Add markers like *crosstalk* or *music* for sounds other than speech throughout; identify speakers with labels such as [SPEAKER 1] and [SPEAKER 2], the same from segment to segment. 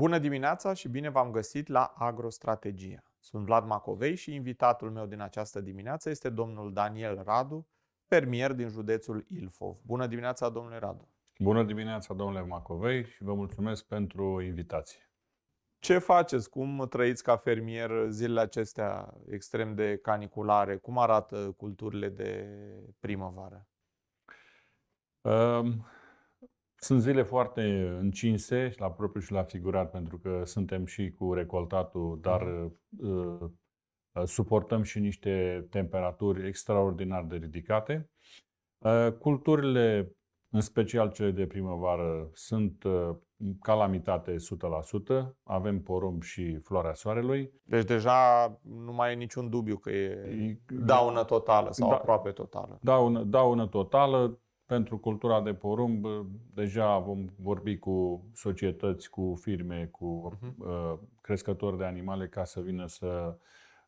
[SPEAKER 1] Bună dimineața și bine v-am găsit la Agrostrategia. Sunt Vlad Macovei și invitatul meu din această dimineață este domnul Daniel Radu, fermier din județul Ilfov. Bună dimineața, domnule Radu!
[SPEAKER 2] Bună dimineața, domnule Macovei, și vă mulțumesc pentru invitație.
[SPEAKER 1] Ce faceți? Cum trăiți ca fermier zilele acestea extrem de caniculare? Cum arată culturile de
[SPEAKER 2] primăvară? Sunt zile foarte încinse și la propriu și la figurat, pentru că suntem și cu recoltatul, dar mhm. uh, uh, suportăm și niște temperaturi extraordinar de ridicate. Uh, culturile, în special cele de primăvară, sunt uh, calamitate 100%. Avem porumb și floarea soarelui. Deci deja nu mai e niciun dubiu că e daună
[SPEAKER 1] totală sau da,
[SPEAKER 2] aproape totală. Daună, daună totală pentru cultura de porumb deja vom vorbi cu societăți, cu firme, cu uh-huh. crescători de animale ca să vină să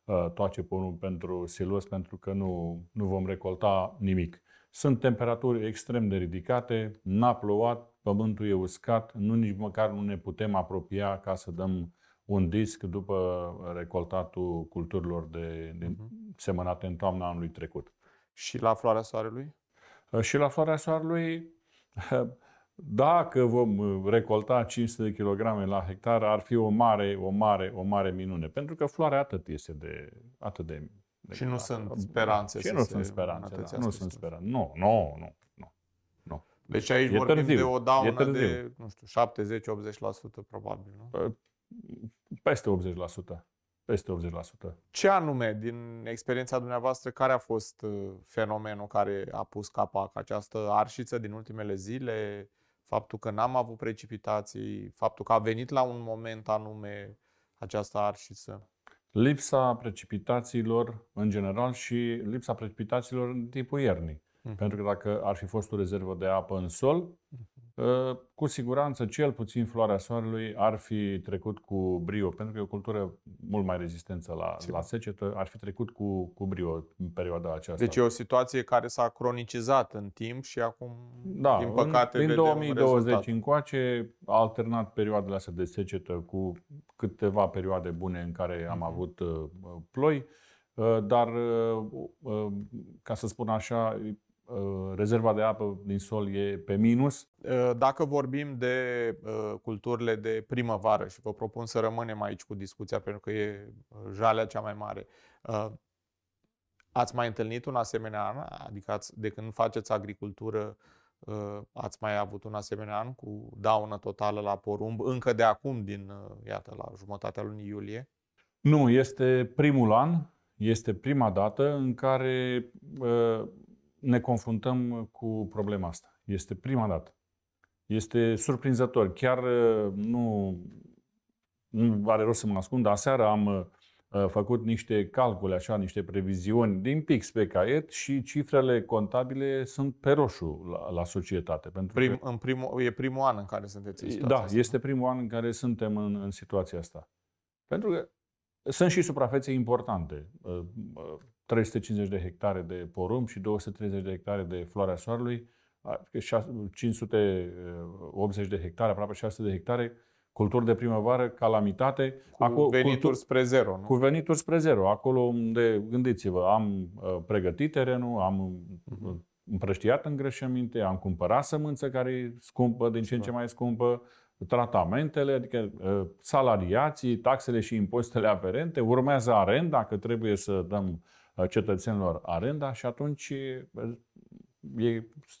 [SPEAKER 2] uh, toace porumb pentru silos, pentru că nu, nu vom recolta nimic. Sunt temperaturi extrem de ridicate, n-a plouat, pământul e uscat, nu nici măcar nu ne putem apropia ca să dăm un disc după recoltatul culturilor de, de uh-huh. semănate în toamna anului trecut. Și la floarea soarelui? Uh, și la floarea soarelui, uh, dacă vom uh, recolta 500 de kg la hectare, ar fi o mare, o mare, o mare minune. Pentru că floarea atât este de, atât de de și nu sunt speranțe. Și nu sunt speranțe. Da. Nu sunt speranțe. Nu, nu, nu. nu, nu. Deci aici e vorbim târziu. de o daună de, nu
[SPEAKER 1] știu, 70-80% probabil,
[SPEAKER 2] nu? Peste 80%. Peste 80%.
[SPEAKER 1] Ce anume, din experiența dumneavoastră, care a fost uh, fenomenul care a pus capac această arșiță din ultimele zile? Faptul că n-am avut precipitații, faptul că a venit la un moment anume această arșiță?
[SPEAKER 2] Lipsa precipitațiilor în general și lipsa precipitațiilor în timpul iernii. Uh-huh. Pentru că dacă ar fi fost o rezervă de apă în sol, uh-huh. cu siguranță cel puțin floarea soarelui ar fi trecut cu brio, pentru că e o cultură mult mai rezistentă la, la secetă, ar fi trecut cu, cu brio în perioada aceasta. Deci e o
[SPEAKER 1] situație care s-a cronicizat în timp și acum, da, din păcate, în, din 2020
[SPEAKER 2] încoace a alternat perioadele astea de secetă cu câteva perioade bune în care am uh-huh. avut uh, uh, ploi. Uh, dar, ca să spun așa, Uh, rezerva de apă din sol e pe minus. Uh, dacă vorbim de
[SPEAKER 1] uh, culturile de primăvară și vă propun să rămânem aici cu discuția pentru că e jalea cea mai mare. Ați mai întâlnit un asemenea an? Adică ați, de când faceți agricultură ați mai avut un asemenea an cu daună totală la porumb încă de acum din, iată, la jumătatea lunii iulie?
[SPEAKER 2] Nu, este primul an, este prima dată în care ne confruntăm uh, cu problema asta. Este prima dată. Este surprinzător. Chiar uh, nu, nu are rost să mă ascund, dar aseară am uh, făcut niște calcule, așa, niște previziuni din pix pe caiet și cifrele contabile sunt pe roșu la, la societate. Pentru Prim, că...
[SPEAKER 1] în primul, e primul an în care sunteți în situația Da, asta.
[SPEAKER 2] este primul an în care suntem în, în situația asta. Pentru că sunt și suprafețe importante. 350 de hectare de porumb și 230 de hectare de floarea soarelui, 580 de hectare, aproape 600 de hectare, culturi de primăvară, calamitate. Cu acolo, venituri culturi, spre zero, nu? Cu venituri spre zero. Acolo unde, gândiți-vă, am uh, pregătit terenul, am uh împrăștiat îngrășăminte, am cumpărat sămânță care e scumpă, din ce în ce mai scumpă, tratamentele, adică ă, salariații, taxele și impozitele aferente, urmează arenda, că trebuie să dăm Uh, cetățenilor arenda și atunci uh, e,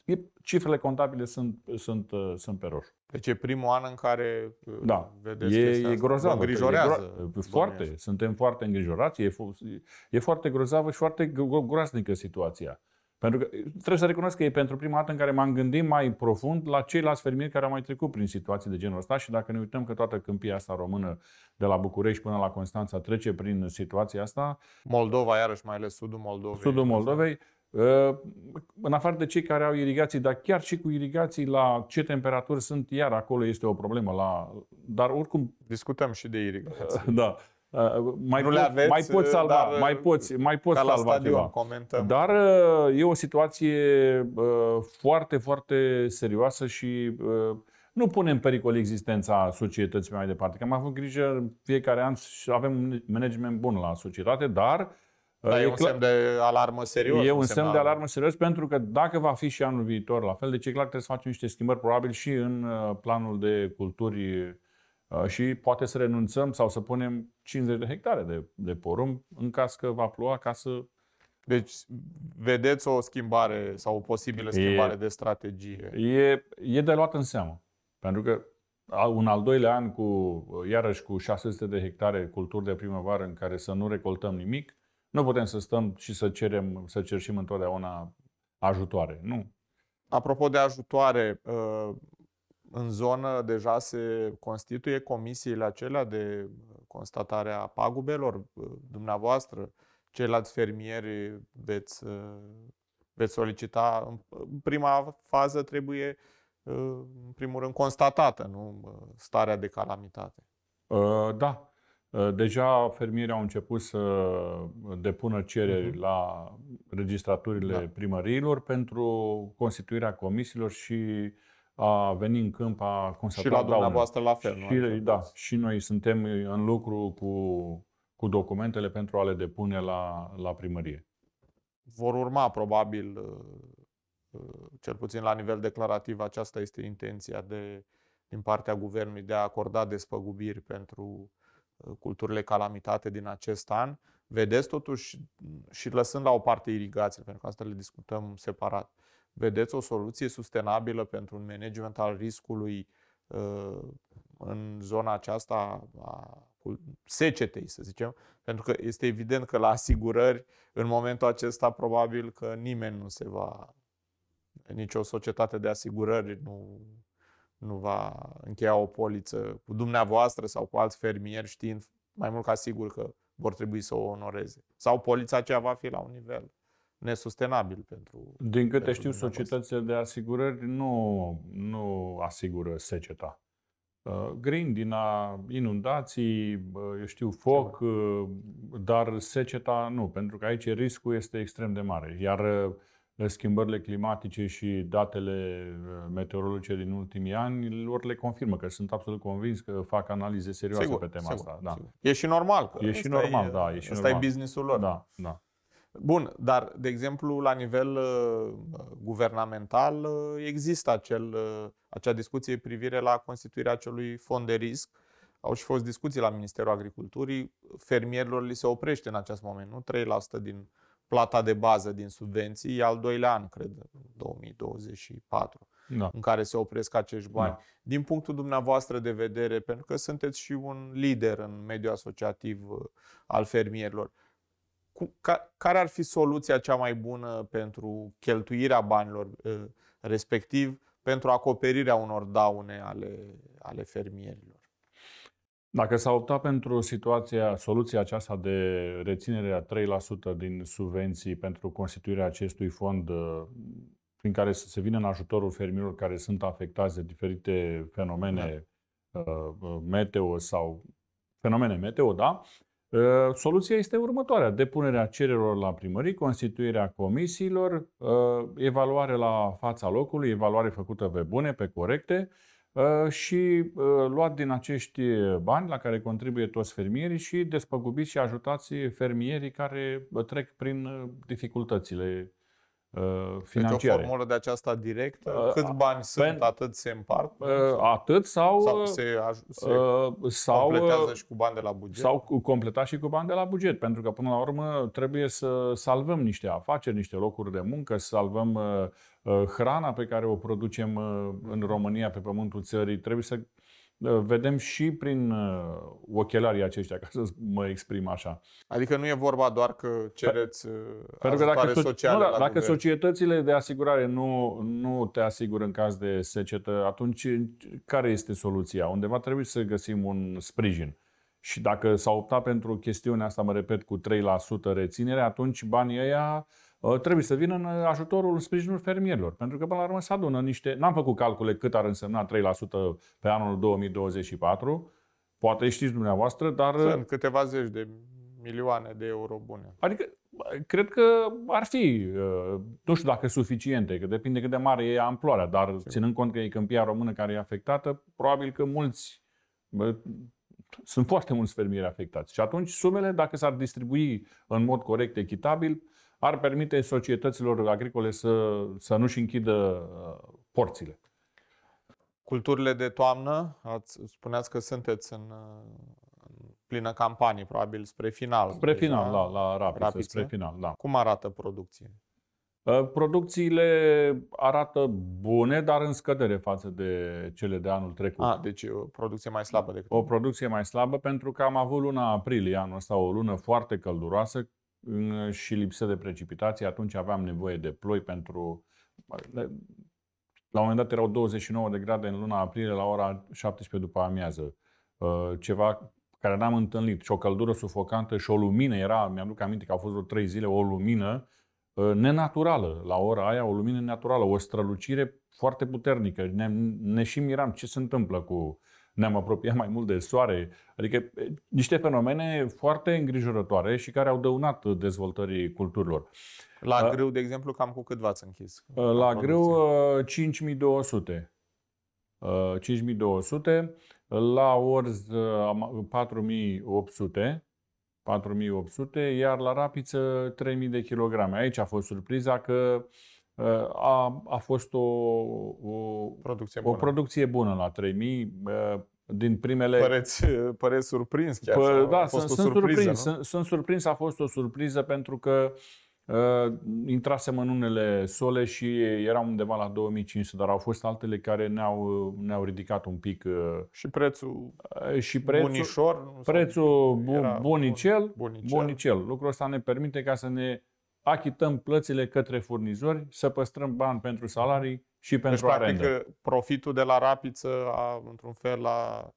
[SPEAKER 2] e, cifrele contabile sunt, sunt, uh, sunt pe roșu. Deci e primul an în care da, vedeți e, e grozavă. Îngrijorează. E gro- foarte. Suntem foarte îngrijorați. E, fo e foarte grozavă și foarte groaznică situația. Pentru că trebuie să recunosc că e pentru prima dată în care m-am gândit mai profund la ceilalți fermieri care au mai trecut prin situații de genul ăsta și dacă ne uităm că toată câmpia asta română de la București până la Constanța trece prin situația asta. Moldova, iarăși mai ales sudul Moldovei. Sudul Moldovei. Uh, în afară de cei care au irigații, dar chiar și cu irigații la ce temperaturi sunt, iar acolo este o problemă. La... Dar oricum... Discutăm și de irigații. *laughs* da. Uh, mai, nu pot, le aveți, mai poți uh, salva, dar, mai poți, uh, mai poți salva stadion, ceva. Comentăm. Dar e o situație foarte, foarte serioasă și nu pune în pericol existența societății mai departe. Că am avut grijă fiecare an și avem un management bun la societate, dar da, e, e un clar, semn de alarmă serios. E un semn de alarmă serios pentru că dacă va fi și anul viitor la fel, deci e clar că trebuie să facem niște schimbări probabil și în planul de culturi Uh, și poate să renunțăm sau să punem 50 de hectare de, de porumb în caz că va ploua ca să... Deci vedeți o schimbare
[SPEAKER 1] sau o posibilă schimbare e, de strategie?
[SPEAKER 2] E, e de luat în seamă. Pentru că un al doilea an cu, iarăși cu 600 de hectare culturi de primăvară în care să nu recoltăm nimic, nu putem să stăm și să cerem, să cerșim întotdeauna ajutoare. Nu.
[SPEAKER 1] Apropo de ajutoare, uh, în zonă deja se constituie comisiile acelea de uh, constatare a pagubelor. Uh, dumneavoastră, ceilalți fermieri veți, uh, veți solicita. În prima fază trebuie, în primul rând, constatată nu starea de calamitate.
[SPEAKER 2] Da. Deja fermierii au început să depună cereri uh-huh. la registraturile da. primăriilor pentru constituirea comisiilor și uh, a veni în câmp, a constata Și la da, dumneavoastră la fel, nu? Și, da, și noi suntem în lucru cu, cu documentele pentru a le depune la, la primărie.
[SPEAKER 1] Vor urma probabil, uh, uh, cel puțin la nivel declarativ, aceasta este intenția de, din partea guvernului de a acorda despăgubiri pentru uh, culturile calamitate din acest an. Vedeți totuși și lăsând la o parte irigațiile, pentru că asta le discutăm separat vedeți o soluție sustenabilă pentru un management al riscului uh, în zona aceasta a secetei, să zicem, pentru că este evident că la asigurări, în momentul acesta, probabil că nimeni nu se va, nicio societate de asigurări nu, nu va încheia o poliță cu dumneavoastră sau cu alți fermieri, știind mai mult ca sigur că vor trebui să o onoreze. Sau polița aceea va fi la un nivel nesustenabil pentru.
[SPEAKER 2] Din câte pentru știu, societățile de asigurări nu, nu asigură seceta. Uh, Grindina, inundații, uh, eu știu, foc, uh, dar seceta nu, pentru că aici riscul este extrem de mare. Iar schimbările climatice și datele meteorologice din ultimii ani lor le confirmă, că sunt absolut convins că fac analize serioase sigur, pe tema sigur, asta. Da. Sigur. E și normal. Că e și normal, e, da. E și asta normal. e businessul lor. Da, da.
[SPEAKER 1] Bun, dar, de exemplu, la nivel uh, guvernamental uh, există acel, uh, acea discuție privire la constituirea acelui fond de risc. Au și fost discuții la Ministerul Agriculturii. Fermierilor li se oprește în acest moment, nu? 3% din plata de bază din subvenții e al doilea an, cred, 2024, da. în care se opresc acești bani. Da. Din punctul dumneavoastră de vedere, pentru că sunteți și un lider în mediul asociativ uh, al fermierilor, cu, ca, care ar fi soluția cea mai bună pentru cheltuirea banilor uh, respectiv pentru acoperirea unor daune ale, ale
[SPEAKER 2] fermierilor? Dacă s-a optat pentru situația, soluția aceasta de reținere a 3% din subvenții pentru constituirea acestui fond uh, prin care să se vină în ajutorul fermierilor care sunt afectați de diferite fenomene da. Uh, meteo sau fenomene meteo, da? Ă, soluția este următoarea. Depunerea cererilor la primării, constituirea comisiilor, ă, evaluare la fața locului, evaluare făcută pe bune, pe corecte ă, și luat din acești bani la care contribuie toți fermierii și despăgubiți și ajutați fermierii care trec prin dificultățile financiare. Deci o
[SPEAKER 1] formulă de aceasta directă? Uh, Cât bani uh, sunt, pen, atât se împart?
[SPEAKER 2] Uh, atât sau, sau se, aj- se uh, sau, completează uh, și
[SPEAKER 1] cu bani de la buget? Sau
[SPEAKER 2] completa și cu bani de la buget, pentru că până la urmă trebuie să salvăm niște afaceri, niște locuri de muncă, să salvăm uh, uh hrana pe care o producem uh, în România, pe pământul țării. Trebuie să Ă, vedem și prin ă, ochelarii aceștia, ca să *laughs* mă exprim așa.
[SPEAKER 1] Adică nu e vorba doar că cereți ă, Pentru că dacă, socială nu, la da, dacă
[SPEAKER 2] societățile de asigurare nu, nu te asigură în caz de secetă, atunci care este soluția? Undeva trebuie să găsim un sprijin. Și dacă s-a optat pentru chestiunea asta, mă repet, cu 3% reținere, atunci banii ăia Uh, trebuie să vină în uh, ajutorul, în sprijinul fermierilor. Pentru că, până la urmă, se adună niște... N-am făcut calcule cât ar însemna 3% pe anul 2024. Poate știți dumneavoastră, dar... Sunt uh,
[SPEAKER 1] câteva zeci de milioane de euro bune.
[SPEAKER 2] Adică, cred că ar fi, nu știu dacă suficiente, că depinde cât de mare e amploarea, dar Sim. ținând cont că e câmpia română care e afectată, probabil că mulți bă, sunt foarte mulți fermieri afectați. Și atunci sumele, dacă s-ar distribui în mod corect, echitabil, ar permite societăților agricole să, să nu-și închidă uh, porțile. Culturile de toamnă,
[SPEAKER 1] ați, spuneați că sunteți în, uh, în plină campanie, probabil spre final. Spre final, da, la, la Rapid. spre final,
[SPEAKER 2] da. Cum arată producția? Uh, producțiile arată bune, dar în scădere față de cele de anul trecut. A, ah, deci o producție mai slabă decât. O producție mai slabă pentru că am avut luna aprilie anul ăsta, o lună foarte călduroasă, Uh, și lipsă de precipitații. Atunci aveam nevoie de ploi pentru... Uh, la un moment dat erau 29 de grade în luna aprilie la ora 17 după amiază. Uh, ceva care n-am întâlnit și o căldură sufocantă și o lumină era, mi am duc aminte că au fost vreo 3 zile, o lumină nenaturală la ora aia, o lumină naturală, o strălucire foarte puternică. Ne, ne și miram ce se întâmplă cu uh, ne-am apropiat mai mult de soare. Adică niște fenomene foarte îngrijorătoare și care au dăunat dezvoltării culturilor. La greu, de exemplu, cam cu cât v-ați închis? La, la greu, 5200. 5200. La orz, 4800. 4800, iar la rapiță 3000 de kilograme. Aici a fost surpriza că uh, Uh, a, a fost o, o, producție, bună. producție bună la 3000 uh, din primele... Păreți, păreți surprins chiar? Pă, da, a fost sunt, o sunt surpriză, surprins. Sunt, sunt surprins, a fost o surpriză pentru că uh, intrasem în unele sole și erau undeva la 2500, dar au fost altele care ne-au, ne-au ridicat un pic. Uh, și prețul uh, și prețul, bunișor? Prețul bunicel, bunicel. Bunicel. Lucrul ăsta ne permite ca să ne achităm plățile către furnizori, să păstrăm bani pentru salarii și deci, pentru deci, arendă. practic,
[SPEAKER 1] profitul de la rapiță, a, într-un fel, la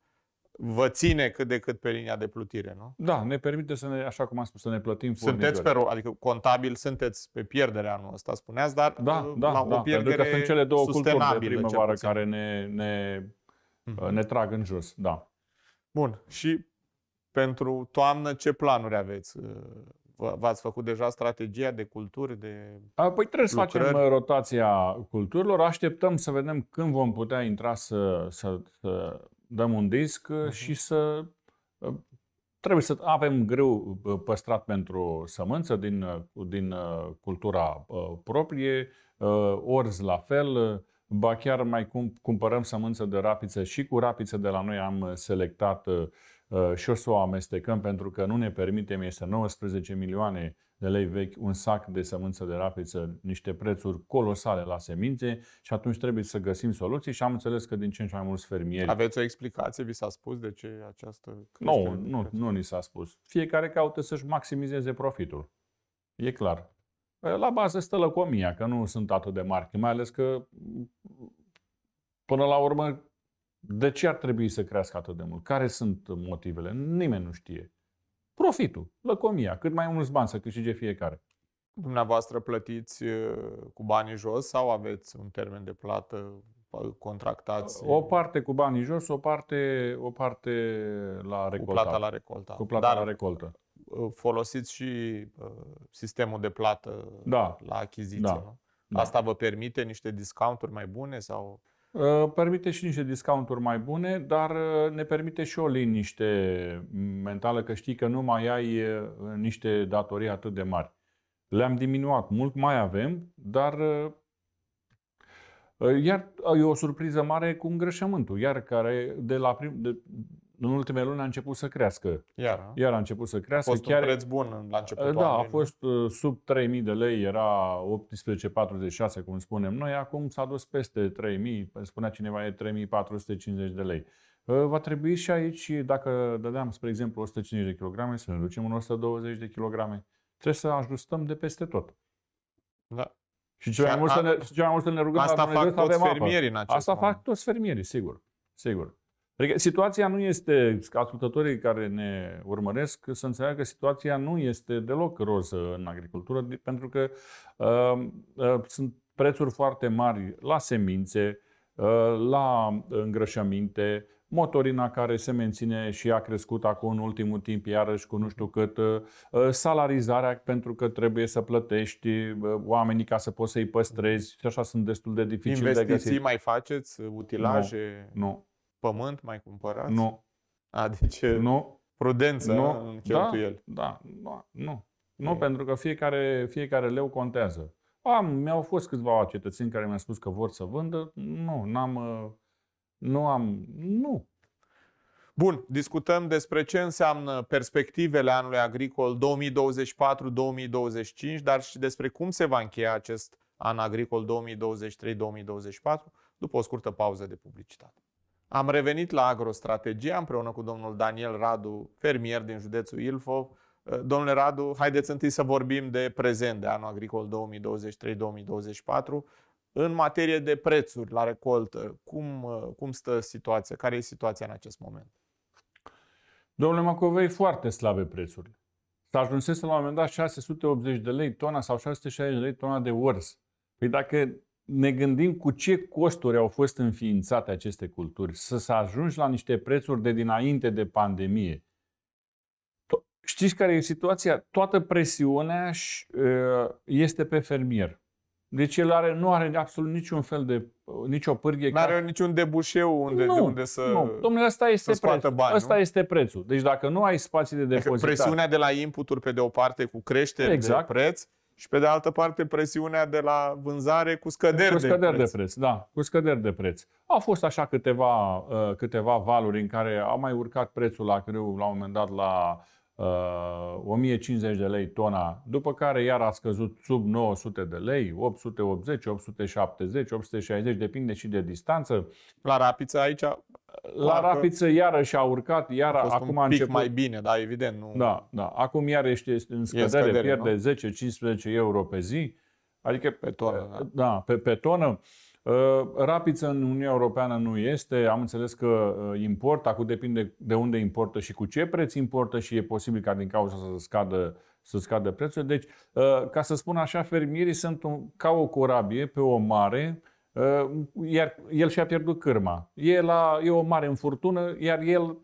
[SPEAKER 1] vă ține cât de cât pe linia de plutire, nu?
[SPEAKER 2] Da, ne permite să ne, așa cum am spus, să ne plătim furnizori. Sunteți
[SPEAKER 1] pe, adică contabil sunteți pe pierdere anul ăsta, spuneați, dar da, uh, da, la o da, pierdere pentru că sunt cele două culturi de primăvară
[SPEAKER 2] care ne, ne, mm-hmm. ne trag în jos, da.
[SPEAKER 1] Bun, și pentru toamnă ce planuri aveți? Uh, V-ați făcut deja strategia de culturi? De A, păi trebuie lucrări. să facem uh,
[SPEAKER 2] rotația culturilor. Așteptăm să vedem când vom putea intra să, să, să dăm un disc uh-huh. și să... Uh, trebuie să avem greu uh, păstrat pentru sămânță din, din cultura proprie, orz la fel, ba chiar mai cum, cumpărăm sămânță de rapiță și cu rapiță de la noi am selectat uh, Uh, și o să o amestecăm pentru că nu ne permitem, este 19 milioane de lei vechi, un sac de sămânță de rapiță, niște prețuri colosale la semințe și atunci trebuie să găsim soluții și am înțeles că din ce în ce mai mulți fermieri... Aveți o explicație? Vi s-a spus de ce această creștere? Nu, nu, nu ni s-a spus. Fiecare caută să-și maximizeze profitul. E clar. Uh, la bază stă lăcomia, că nu sunt atât de mari, mai ales că mm, până la urmă de ce ar trebui să crească atât de mult? Care sunt motivele? Nimeni nu știe. Profitul, lăcomia, cât mai mulți bani să câștige fiecare.
[SPEAKER 1] Dumneavoastră plătiți uh, cu banii jos sau aveți un termen de plată contractați? O
[SPEAKER 2] parte cu banii jos, o parte, o parte la recoltă. Cu plata la recoltă. Cu plata Dar la recoltă.
[SPEAKER 1] Uh, uh, folosiți și sistemul de plată da. la achiziție. Da. Nu? Da. Asta vă permite niște discounturi mai bune sau
[SPEAKER 2] Uh, permite și niște discounturi mai bune, dar uh, ne permite și o liniște mentală că știi că nu mai ai uh, niște datorii atât de mari. Le-am diminuat, mult mai avem, dar iar e o surpriză mare cu îngrășământul, iar care de la prim, de, în ultimele luni a început să crească. Iar, Iar a început să crească. A fost chiar, un preț bun la început. Da, a fost uh, sub 3.000 de lei, era 18.46, cum spunem noi, acum s-a dus peste 3.000, păi spunea cineva e 3.450 de lei. Uh, va trebui și aici, dacă dădeam, spre exemplu, 150 de kilograme, să ne ducem în 120 de kilograme. Trebuie să ajustăm de peste tot. Da. Și ce mai mult, a, să ne, mai mult să ne rugăm asta la Dumnezeu fac să avem fermierii apă. în acest Asta moment. fac toți fermierii, sigur. Sigur. Adică situația nu este, ca ascultătorii care ne urmăresc, să înțeleagă că situația nu este deloc roză în agricultură, pentru că uh, uh, sunt prețuri foarte mari la semințe, uh, la îngrășăminte, motorina care se menține și a crescut acum în ultimul timp iarăși cu nu știu cât, uh, uh, salarizarea pentru că trebuie să plătești uh, oamenii ca să poți să-i păstrezi și așa sunt destul de dificil Investiții de găsit. mai
[SPEAKER 1] faceți? Utilaje? Nu, nu. Pământ mai cumpărați? Nu. A, deci nu. prudență nu. în cheltuieli. Da,
[SPEAKER 2] da, da nu. Nu, e. pentru că fiecare, fiecare leu contează. Am, mi-au fost câțiva cetățeni care mi-au spus că vor să vândă. Nu, n-am, uh, nu am, nu.
[SPEAKER 1] Bun, discutăm despre ce înseamnă perspectivele anului agricol 2024-2025, dar și despre cum se va încheia acest an agricol 2023-2024 după o scurtă pauză de publicitate. Am revenit la agrostrategia împreună cu domnul Daniel Radu, fermier din județul Ilfov. Uh, domnule Radu, haideți întâi să vorbim de prezent, de anul agricol 2023-2024. În materie de prețuri la recoltă, cum, uh, cum stă situația? Care e situația în acest
[SPEAKER 2] moment? Domnule Macovei, foarte slabe prețurile. S-a ajunsese la un moment dat 680 de lei tona sau 660 de lei tona de ors. Păi dacă ne gândim cu ce costuri au fost înființate aceste culturi, să se ajungi la niște prețuri de dinainte de pandemie. Știți care e situația? Toată presiunea ă, este pe fermier. Deci el are, nu are absolut niciun fel de, nicio pârghie. Nu are ca... niciun debușeu unde, nu, de unde să Nu, domnule, asta este prețul. Bani, asta nu? este prețul. Deci dacă nu ai spații de adică depozitare... Presiunea de la inputuri pe de o
[SPEAKER 1] parte cu creștere exact. de preț și pe de altă parte presiunea de la vânzare cu scăderi, cu scăderi de, preț. de
[SPEAKER 2] preț. Da, cu scăderi de preț. Au fost așa câteva, uh, câteva valuri în care a mai urcat prețul la greu la un moment dat la 1050 uh, de lei tona, după care iar a scăzut sub 900 de lei, 880, 870, 860, depinde și de distanță. La rapiță aici? La rapiță iarăși a urcat, iar a fost acum un pic a început... mai bine, da, evident. Nu... Da, da. Acum iar este în scădere, scădere pierde 10-15 euro pe zi. Adică pe tonă. Da, da pe, pe tonă. Uh, Uh, rapiță în Uniunea Europeană nu este, am înțeles că uh, importă, acum depinde de unde importă și cu ce preț importă și e posibil ca din cauza să scadă, să scadă prețul. Deci, uh, ca să spun așa, fermierii sunt ca o corabie pe o mare, iar el și-a pierdut cârma. E, la, e o mare înfurtună, iar el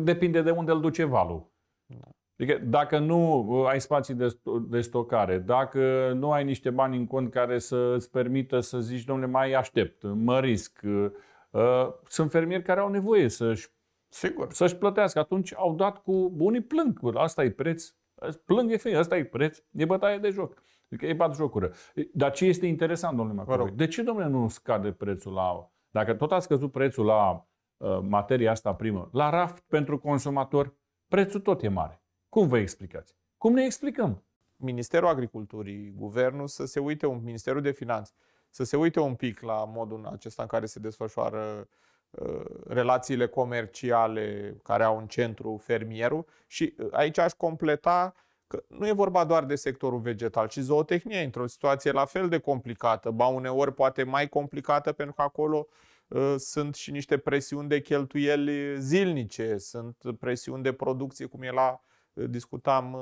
[SPEAKER 2] depinde de unde îl duce valul. Da. Adică dacă nu uh, ai spații de, de stocare, dacă nu ai niște bani în cont care să îți permită să zici, domnule, mai aștept, mă risc, uh, sunt fermieri care au nevoie să-și, Sigur. să-și plătească. Atunci au dat cu bunii plâng, asta e preț, plâng e fie, asta e preț, e bătaie de joc. Adică e bat jocură. Dar ce este interesant, domnule Macron? De ce, domnule, nu scade prețul la... Dacă tot a scăzut prețul la uh, materia asta primă, la raft pentru consumator, prețul tot e mare. Cum vă explicați? Cum ne
[SPEAKER 1] explicăm? Ministerul Agriculturii, Guvernul, să se uite, un Ministerul de Finanțe, să se uite un pic la modul acesta în care se desfășoară uh, relațiile comerciale care au în centru fermierul și uh, aici aș completa că nu e vorba doar de sectorul vegetal, ci zootehnia într-o situație la fel de complicată, ba uneori poate mai complicată pentru că acolo uh, sunt și niște presiuni de cheltuieli zilnice, sunt presiuni de producție cum e la uh, Discutam uh,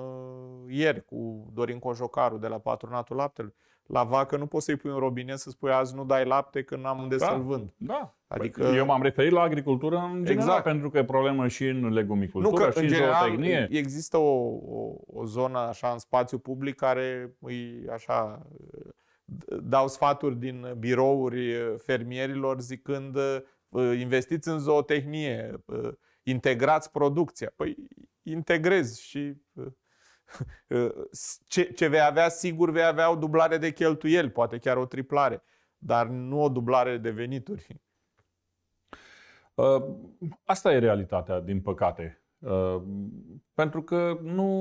[SPEAKER 1] ieri cu Dorin Cojocaru de la Patronatul Laptelui. La vacă nu poți să-i pui un robinet să spui azi nu dai lapte că n-am unde da, să-l vând. Da. Adică... Păi, eu
[SPEAKER 2] m-am referit la agricultură în general, exact. pentru că e problemă și în legumicultură, nu că, și în, în general, zootehnie.
[SPEAKER 1] Există o, o, o zonă așa în spațiu public care îi așa dau sfaturi din birouri fermierilor zicând uh, investiți în zootehnie, uh, integrați producția. Păi integrezi și uh, *laughs* uh, ce, ce vei avea, sigur vei avea o dublare de cheltuieli, poate chiar o triplare,
[SPEAKER 2] dar nu o dublare de venituri. Uh, asta e realitatea, din păcate. Pentru că nu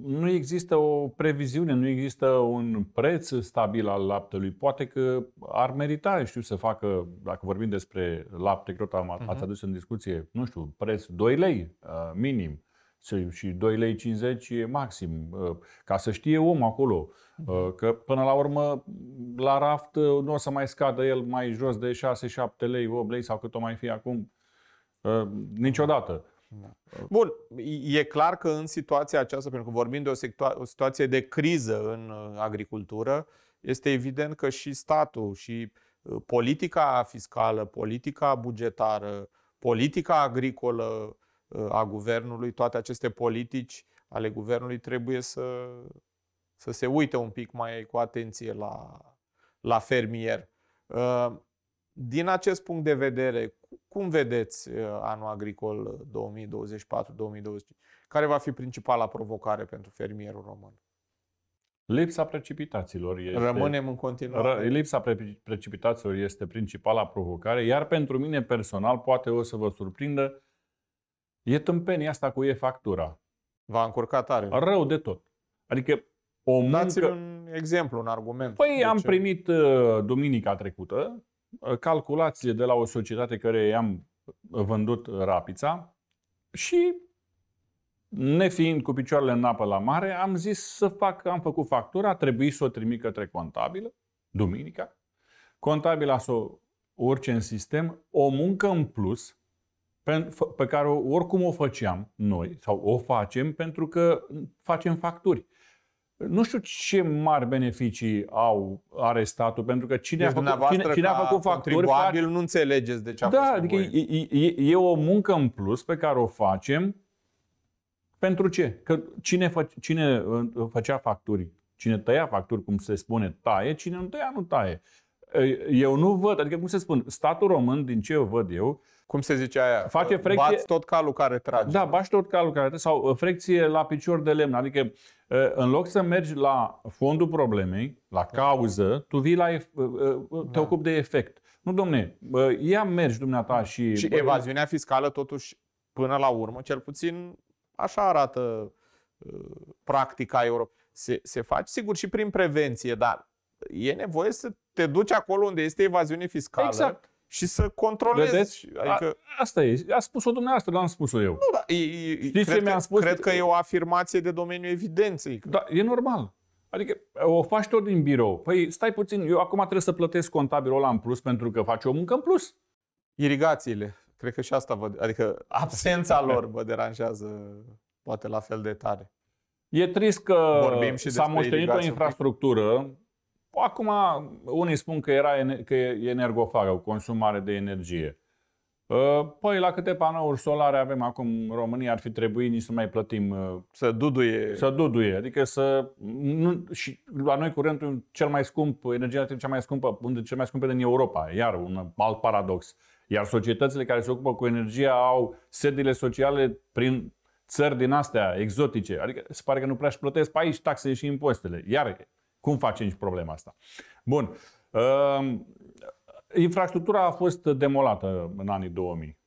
[SPEAKER 2] nu există o previziune, nu există un preț stabil al laptelui. Poate că ar merita, știu, să facă, dacă vorbim despre lapte, cred că am, uh-huh. ați adus în discuție, nu știu, preț 2 lei uh, minim și 2 lei 50 maxim, uh, ca să știe om acolo mhm. uh, că până la urmă la raft uh, nu o să mai scadă el mai jos de 6-7 lei, 8 lei sau cât o mai fi acum uh, niciodată. Da. Bun, e clar că în situația aceasta, pentru că vorbim de o, situa-
[SPEAKER 1] o situație de criză în uh, agricultură, este evident că și statul și uh, politica fiscală, politica bugetară, politica agricolă uh, a guvernului, toate aceste politici ale guvernului trebuie să, să se uite un pic mai cu atenție la, la fermier. Din acest punct de vedere, cum vedeți uh, anul agricol 2024-2025? Uh, Care va fi principala provocare pentru fermierul
[SPEAKER 2] român? Lipsa precipitațiilor este... Rămânem în continuare. Lipsa precipitațiilor este principala provocare, iar pentru mine personal, poate o să vă surprindă, e tâmpenia asta cu e-factura. V-a încurcat tare. Rău de tot. Adică o muncă... Dați-mi un exemplu, un argument. Păi am ce? primit uh, duminica trecută Uh, calculațiile de la o societate care i-am vândut rapița și nefiind cu picioarele în apă la mare, am zis să fac, am făcut factura, a trebuit să o trimit către contabilă, duminica. Contabila să o urce în sistem, o muncă în plus pe, pe care oricum o făceam noi sau o facem pentru că facem facturi nu știu ce mari beneficii au, are statul, pentru că cine, deci a, făcut, cine, cine a făcut facturi... Care...
[SPEAKER 1] nu înțelegeți de ce a da,
[SPEAKER 2] fost adică e, e, e o muncă în plus pe care o facem pentru ce? Că cine, fă, cine uh, făcea facturi, cine tăia facturi, cum se spune, taie, cine nu tăia, nu taie. Eu nu văd, adică cum se spun, statul român, din ce eu văd eu, cum se zice aia? Face uh, frecție... Bați tot calul care trage. Da, bați tot calul care trage. Sau uh, frecție la picior de lemn. Adică, uh, în loc să mergi la fondul problemei, la cauză, tu vii la, te da. ocupi de efect. Nu, domne, ia mergi dumneata și... Și evaziunea
[SPEAKER 1] fiscală, totuși, până la urmă, cel puțin așa arată practica Europei. Se, se face, sigur, și prin prevenție, dar e nevoie să te duci acolo unde este evaziune fiscală. Exact și să controlezi. Vedeți? Adică... A, asta e. A spus-o
[SPEAKER 2] dumneavoastră, l-am spus-o eu. Nu, da, e, e, Știți cred, ce mi-am spus? Cred că e o afirmație de domeniu evidenței. Că... Da, e normal. Adică o faci tot din birou. Păi stai puțin, eu acum trebuie să plătesc contabilul ăla în plus pentru că faci o muncă în plus. Irigațiile. Cred că și asta vă... Adică
[SPEAKER 1] absența lor vă deranjează poate la fel de tare.
[SPEAKER 2] E trist că Vorbim și s-a moștenit o infrastructură Acum, unii spun că, era, că e energofagă, consumare de energie. Ă, păi, la câte panouri solare avem acum în România, ar fi trebuit nici să mai plătim. Ă, să duduie. Să duduie. Adică să... Nu, și la noi curentul cel mai scump, energia cea mai scumpă, unde cel mai scumpă din Europa. Iar un alt paradox. Iar societățile care se ocupă cu energia au sedile sociale prin țări din astea exotice. Adică se pare că nu prea și plătesc pe aici taxele și impozitele. Iar cum facem și problema asta? Bun. Uh, infrastructura a fost demolată în anii 2000.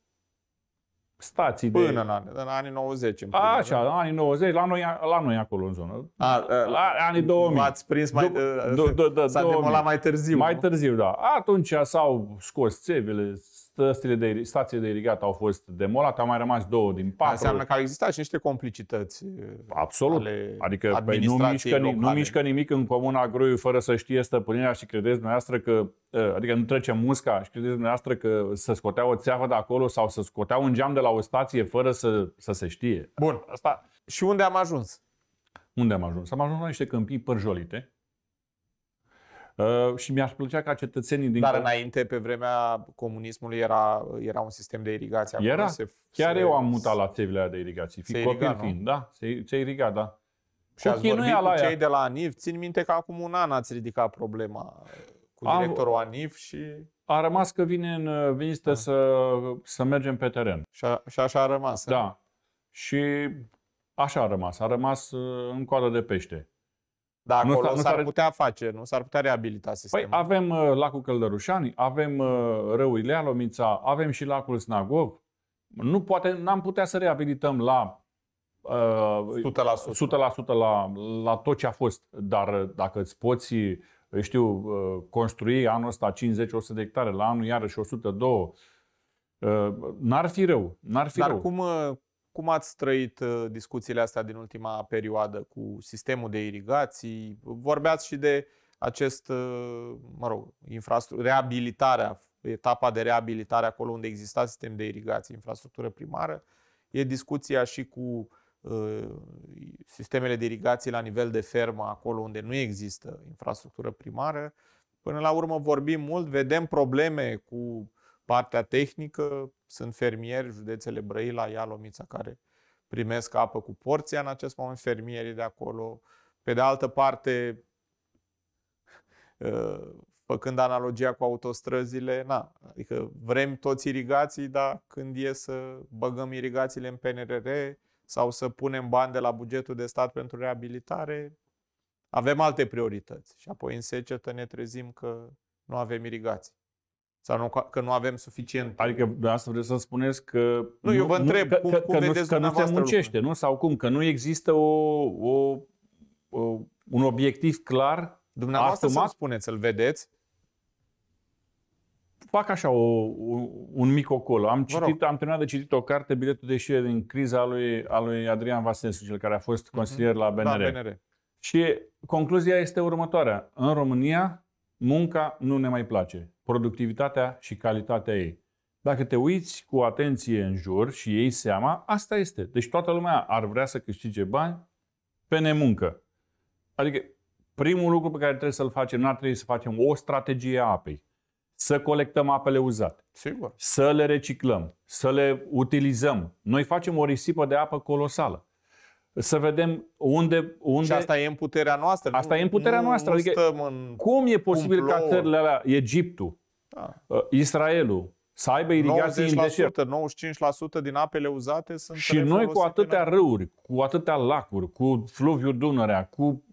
[SPEAKER 2] Stații Până de... Până în, anii, în anii 90. În primul, așa, în anii 90, la noi, la noi acolo în zonă. A, a, la anii 2000. M-ați prins mai... s-a 2000. demolat mai târziu. Mai târziu, da. Atunci s-au scos țevele, stațiile uh, de, stațiile de irigat au fost demolate, au mai rămas două din patru. Înseamnă că au
[SPEAKER 1] existat și niște complicități. Uh,
[SPEAKER 2] Absolut. Ale adică păi, nu, mișcă, locale. nu mișcă nimic în comuna Groiu fără să știe stăpânirea și credeți dumneavoastră că, uh, adică nu trece musca și credeți dumneavoastră că să scotea o țeavă de acolo sau să scotea un geam de la o stație fără să, să se știe. Bun, asta. Și unde am ajuns? Unde am ajuns? Am ajuns la niște câmpii părjolite Uh, și mi-aș plăcea ca cetățenii din... Dar înainte,
[SPEAKER 1] pe vremea comunismului, era, era un sistem de irigație. era. Se, Chiar se, eu am mutat la
[SPEAKER 2] țevile de irigații. Fii copil iriga, fiind, nu? da. Se, se iriga, da. Și ați vorbit cu aia. cei de
[SPEAKER 1] la ANIF. Țin minte că acum un an ați ridicat problema cu am... directorul ANIF
[SPEAKER 2] și... A rămas că vine în uh, vizită da. Ah. să, să mergem pe teren. Și, a, și așa a rămas. Da. Eh? Și așa a rămas. A rămas uh, în coadă de pește. Da, acolo nu, s-ar, nu s-ar putea face, nu? S-ar putea reabilita păi sistemul. Păi avem uh, lacul Căldărușani, avem uh, Ilea Lomița, avem și lacul Snagov. Nu poate, n-am putea să reabilităm la uh, 100%, 100% la, la tot ce a fost. Dar uh, dacă îți poți, uh, știu, uh, construi anul ăsta 50-100 de hectare, la anul iarăși 102, uh, n-ar fi rău. N-ar fi Dar rău. cum,
[SPEAKER 1] uh, cum ați trăit uh, discuțiile astea din ultima perioadă cu sistemul de irigații? Vorbeați și de acest, uh, mă rog, reabilitarea, etapa de reabilitare acolo unde exista sistem de irigații, infrastructură primară. E discuția și cu uh, sistemele de irigații la nivel de fermă, acolo unde nu există infrastructură primară. Până la urmă vorbim mult, vedem probleme cu Partea tehnică, sunt fermieri, județele Brăila, Ialomița, care primesc apă cu porția în acest moment, fermierii de acolo. Pe de altă parte, *laughs* ă, făcând analogia cu autostrăzile, na, adică vrem toți irigații, dar când e să băgăm irigațiile în PNRR sau să punem bani de la bugetul de stat pentru reabilitare, avem alte priorități. Și apoi în secetă ne trezim că nu avem
[SPEAKER 2] irigații. Sau nu, că nu avem suficient. Adică de asta vreți să spuneți că... Nu, eu vă întreb nu, cum, că, cum că, vedeți că nu se muncește, lucru? nu? Sau cum? Că nu există o, o, o, un obiectiv clar Dumneavoastră asumat? să spuneți, îl vedeți? Fac așa o, o, un mic ocol. Am, citit, am terminat de citit o carte, biletul de ieșire din criza a lui, a lui Adrian Vasenescu, cel care a fost mhm. consilier mm-hmm. la BNR. La BNR. Și concluzia este următoarea. În România, munca nu ne mai place, productivitatea și calitatea ei. Dacă te uiți cu atenție în jur și iei seama, asta este. Deci toată lumea ar vrea să câștige bani pe nemuncă. Adică primul lucru pe care trebuie să-l facem, nu ar trebui să facem o strategie a apei. Să colectăm apele uzate. Sigur. Să le reciclăm, să le utilizăm. Noi facem o risipă de apă colosală să vedem unde... unde... Și asta e în puterea noastră. Asta nu, e în puterea nu, noastră. Nu adică,
[SPEAKER 1] în... cum e posibil ca țările alea,
[SPEAKER 2] Egiptul, da. Uh, Israelul, să aibă irigații în deșert.
[SPEAKER 1] 95% din apele uzate sunt Și noi cu
[SPEAKER 2] atâtea în... râuri, cu atâtea lacuri, cu fluviul Dunărea, cu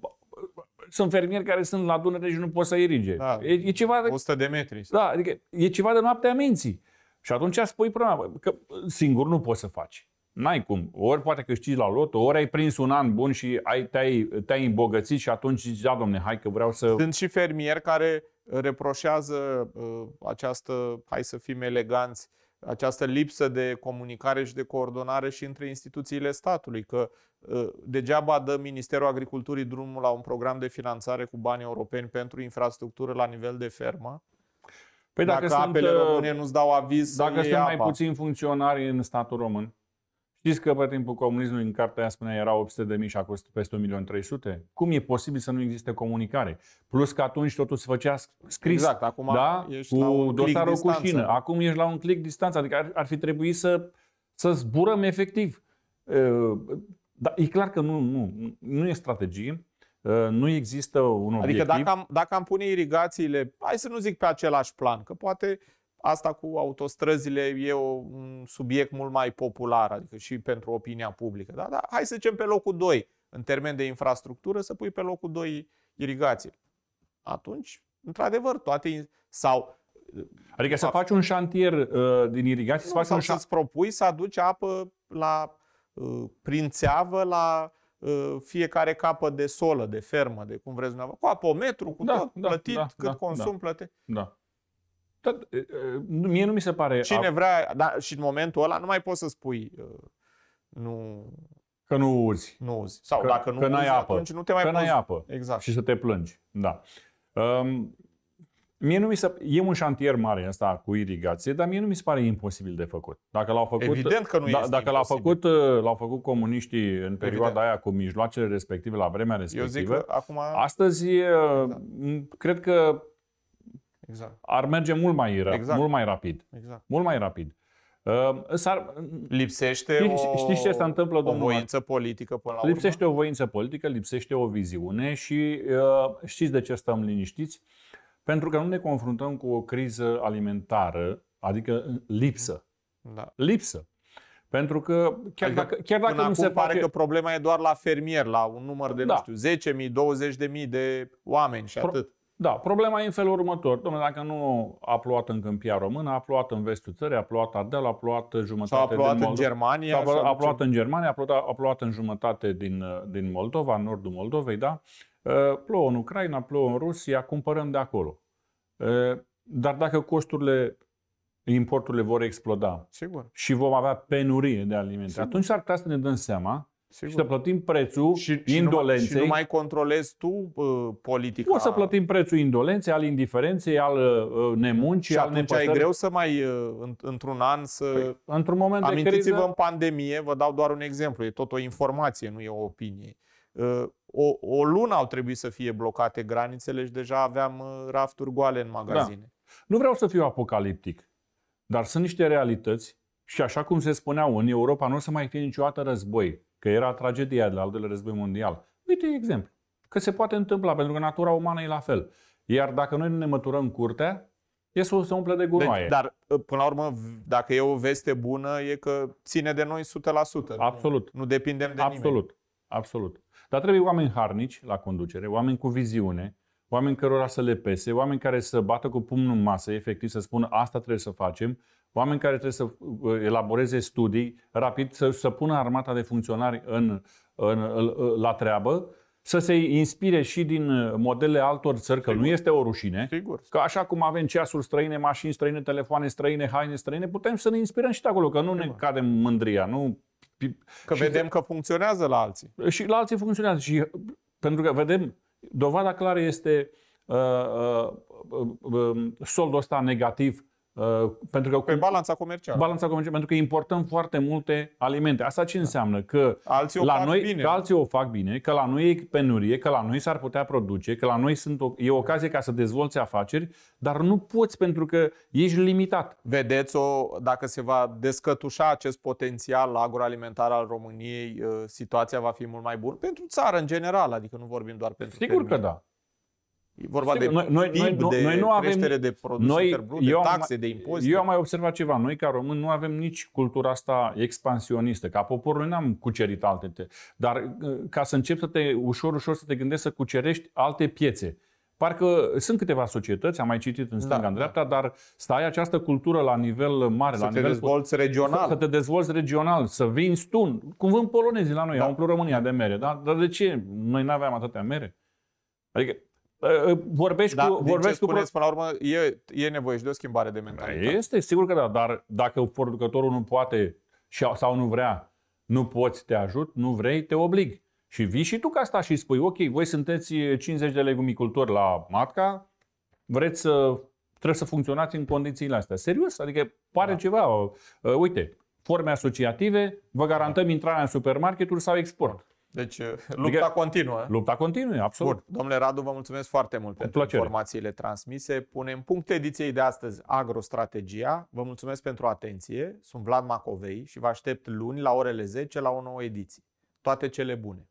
[SPEAKER 2] sunt fermieri care sunt la Dunăre și nu pot să irige. Da, e, e ceva de, 100 de metri. Da, adică e ceva de noaptea minții. Și atunci spui problema, că singur nu poți să faci. N-ai cum. Ori poate câștigi la lot, ori ai prins un an bun și ai, te-ai, te-ai îmbogățit și atunci zici, da, domne, hai că vreau să... Sunt și
[SPEAKER 1] fermieri care reproșează uh, această, hai să fim eleganți, această lipsă de comunicare și de coordonare și între instituțiile statului, că uh, degeaba dă Ministerul Agriculturii drumul la un program de finanțare cu bani europeni pentru infrastructură la nivel de fermă,
[SPEAKER 2] Păi dacă, dacă sunt, apele uh, române nu-ți dau aviz Dacă sunt apa. mai puțini funcționari în statul român, Știți că pe timpul comunismului, în cartea aia spunea, erau 800 de mii și a costat peste 1.300.000? Cum e posibil să nu existe comunicare? Plus că atunci totul se făcea scris. Exact, acum da? ești cu la un dosarul cu șină. Acum ești la un click distanță, adică ar, ar fi trebuit să, să zburăm efectiv. Dar e clar că nu, nu, nu e strategie nu există un obiectiv. Adică dacă am,
[SPEAKER 1] dacă am pune irigațiile, hai să nu zic pe același plan, că poate Asta cu autostrăzile e un subiect mult mai popular, adică și pentru opinia publică. Da? Dar hai să zicem pe locul 2, în termen de infrastructură, să pui pe locul 2 irigație. Atunci, într-adevăr, toate... Sau
[SPEAKER 2] Adică să faci un șantier uh, din irigație, să faci un șantier. să-ți propui să aduci
[SPEAKER 1] apă la, uh, prin țeavă la uh, fiecare capă de solă, de fermă, de cum vreți dumneavoastră, cu apometru, cu da, tot, da, plătit, da, cât da, consum, da, plătit. Da. Da, mie nu mi se pare... Cine a... vrea, da, și în momentul ăla nu mai poți să spui uh, nu... Că nu uzi. Nu uzi. Sau că, dacă nu că uzi, n-ai apă. atunci nu
[SPEAKER 2] te mai că poți... ai apă. Exact. Și să te plângi. Da. Um, mie nu mi se... E un șantier mare asta cu irigație, dar mie nu mi se pare imposibil de făcut. Dacă l-au făcut... Evident că nu da, este Dacă l-au făcut, uh, l-au făcut comuniștii în perioada Evident. aia cu mijloacele respective, la vremea respectivă, Eu zic că acum... astăzi da. cred că Exact. Ar merge mult mai, ra- exact. mult mai rapid. Exact. Mult mai rapid. Ehm, s-ar... Lipsește știi, știi ce se întâmplă, o domnul? voință
[SPEAKER 1] politică până la Lipsește
[SPEAKER 2] urmă? o voință politică, lipsește o viziune și uh, știți de ce stăm liniștiți? Pentru că nu ne confruntăm cu o criză alimentară, adică lipsă. Da. Lipsă. Pentru că chiar adică dacă, chiar dacă nu se pare face... că problema
[SPEAKER 1] e doar la fermier, la un număr de, da. nu știu, 10.000, 20.000 de oameni și Pro- atât.
[SPEAKER 2] Da, problema e în felul următor. Domnule, dacă nu a plouat în câmpia română, a plouat în vestul țării, a plouat Ardeal, a plouat jumătate S-a plouat din Moldova. în Germania. a plouat, a plouat în Germania, a plouat, a plouat în jumătate din, uh, din Moldova, în nordul Moldovei, da? Uh, plouă în Ucraina, plouă în Rusia, cumpărăm de acolo. Uh, dar dacă costurile importurile vor exploda Sigur. și vom avea penurie de alimente, Sigur. atunci ar putea să ne dăm seama Sigur. și să plătim prețul și, indolenței. Și nu, mai, și nu mai controlezi tu uh, politica. Poți să plătim prețul indolenței, al indiferenței, al uh, nemuncii, și al nepăsării. e greu
[SPEAKER 1] să mai, uh, într-un an, să... Păi, într-un moment Amintiți-vă de în pandemie, vă dau doar un exemplu, e tot o informație, nu e o opinie. Uh, o, o lună au trebuit să fie blocate granițele și deja aveam uh, rafturi goale în magazine.
[SPEAKER 2] Da. Nu vreau să fiu apocaliptic, dar sunt niște realități și așa cum se spunea, în Europa nu o să mai fie niciodată război că era tragedia de la al doilea război mondial. Uite exemplu. Că se poate întâmpla, pentru că natura umană e la fel. Iar dacă noi nu ne măturăm curtea, e să se umple de deci, gunoaie. Deci, dar, ă, până la urmă, dacă e o veste bună, e că ține de noi 100%. Absolut. Nu, nu depindem de Absolut. nimeni. Absolut. Dar trebuie oameni harnici la conducere, oameni cu viziune, oameni cărora să le pese, oameni care să bată cu pumnul în masă, efectiv să spună asta trebuie să facem, oameni care trebuie să uh, elaboreze studii rapid, să, să pună armata de funcționari în, în, la treabă, să se inspire și din uh, modele altor țări, că Sigur. nu este o rușine. Sigur. Că așa cum avem ceasuri străine, mașini străine, telefoane străine, haine străine, putem să ne inspirăm și de acolo, că nu ne cadem mândria. Nu... Că vedem de... că funcționează la alții. Și la alții funcționează. Și uh, pentru că vedem, dovada clară este uh, uh, uh, uh, soldul ăsta negativ Uh, pentru că pe păi balanța comercială. Balanța comercială, pentru că importăm foarte multe alimente. Asta ce da. înseamnă? Că alții o la fac noi, bine. Că alții o fac bine, că la noi e penurie, că la noi s-ar putea produce, că la noi sunt o, e ocazie ca să dezvolți afaceri, dar nu poți pentru că ești limitat. Vedeți o dacă se va descătușa acest potențial
[SPEAKER 1] agroalimentar al României, uh, situația va fi mult mai bună pentru țară în general, adică nu vorbim
[SPEAKER 2] doar pentru Sigur că da. E vorba de noi, noi, PIB, noi, de noi nu avem, creștere de produs noi, brut, de taxe, am, de impozite. Eu am mai observat ceva. Noi, ca români, nu avem nici cultura asta expansionistă. Ca popor, noi n-am cucerit alte. Te, dar uh, ca să începi să te, ușor, ușor să te gândești să cucerești alte piețe. Parcă sunt câteva societăți, am mai citit în stânga, da, în da. dreapta, dar să ai această cultură la nivel mare, să la te nivel dezvolți regional. Să te dezvolți regional, să vinzi tu. Cum vând polonezii la noi, da. au umplut România de mere. Da? Dar de ce? Noi nu aveam atâtea mere. Adică Ă, ă, vorbești da, cu, vorbești cu spuneți, până la urmă, e, e nevoie și de o schimbare de mentalitate. Este, sigur că da, dar dacă producătorul nu poate sau nu vrea, nu poți, te ajut, nu vrei, te oblig. Și vii și tu ca asta și spui, ok, voi sunteți 50 de legumicultori la matca, vreți să, trebuie să funcționați în condițiile astea. Serios? Adică pare da. ceva, ă, uite, forme asociative, vă garantăm da. intrarea în supermarketuri sau export. Deci, lupta eh, adică, continuă. Lupta continuă,
[SPEAKER 1] eh? absolut. Bun. Domnule Radu, vă mulțumesc foarte mult Cu pentru plăcere. informațiile transmise. Punem punct ediției de astăzi Agrostrategia. Vă mulțumesc pentru atenție. Sunt Vlad Macovei și vă aștept luni la orele 10 la o nouă ediție. Toate cele bune!